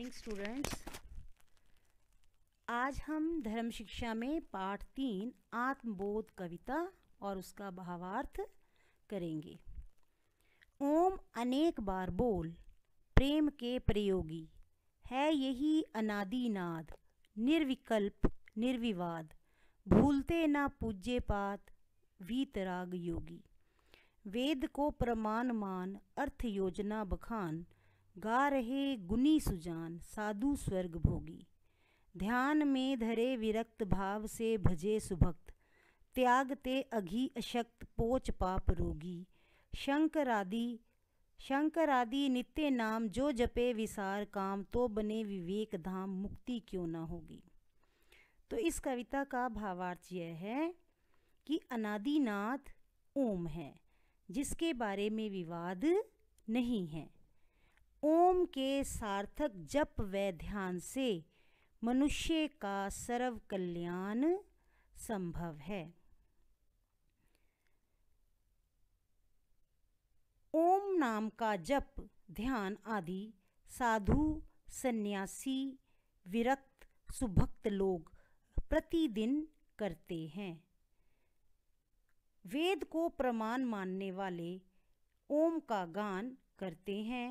morning students आज हम धर्म शिक्षा में पाठ तीन आत्मबोध कविता और उसका भावार्थ करेंगे ओम अनेक बार बोल प्रेम के प्रयोगी है यही अनादि नाद निर्विकल्प निर्विवाद भूलते ना पूज्य पात वीतराग योगी वेद को प्रमाण मान अर्थ योजना बखान गा रहे गुनी सुजान साधु स्वर्ग भोगी ध्यान में धरे विरक्त भाव से भजे सुभक्त त्यागते अघी अशक्त पोच पाप रोगी शंकर आदि शंकर आदि नित्य नाम जो जपे विसार काम तो बने विवेक धाम मुक्ति क्यों ना होगी तो इस कविता का भावार्थ यह है कि अनादिनाथ ओम है जिसके बारे में विवाद नहीं है ओम के सार्थक जप व ध्यान से मनुष्य का सर्व कल्याण संभव है ओम नाम का जप ध्यान आदि साधु सन्यासी विरक्त सुभक्त लोग प्रतिदिन करते हैं वेद को प्रमाण मानने वाले ओम का गान करते हैं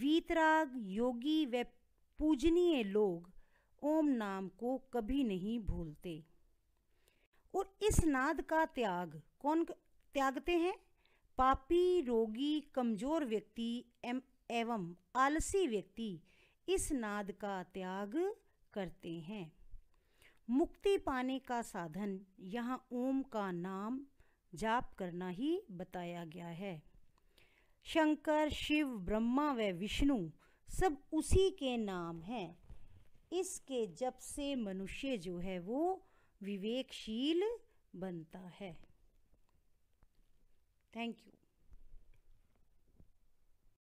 वीतराग योगी व पूजनीय लोग ओम नाम को कभी नहीं भूलते और इस नाद का त्याग कौन त्यागते हैं पापी रोगी कमजोर व्यक्ति एवं आलसी व्यक्ति इस नाद का त्याग करते हैं मुक्ति पाने का साधन यहाँ ओम का नाम जाप करना ही बताया गया है शंकर शिव ब्रह्मा व विष्णु सब उसी के नाम हैं इसके जब से मनुष्य जो है वो विवेकशील बनता है थैंक यू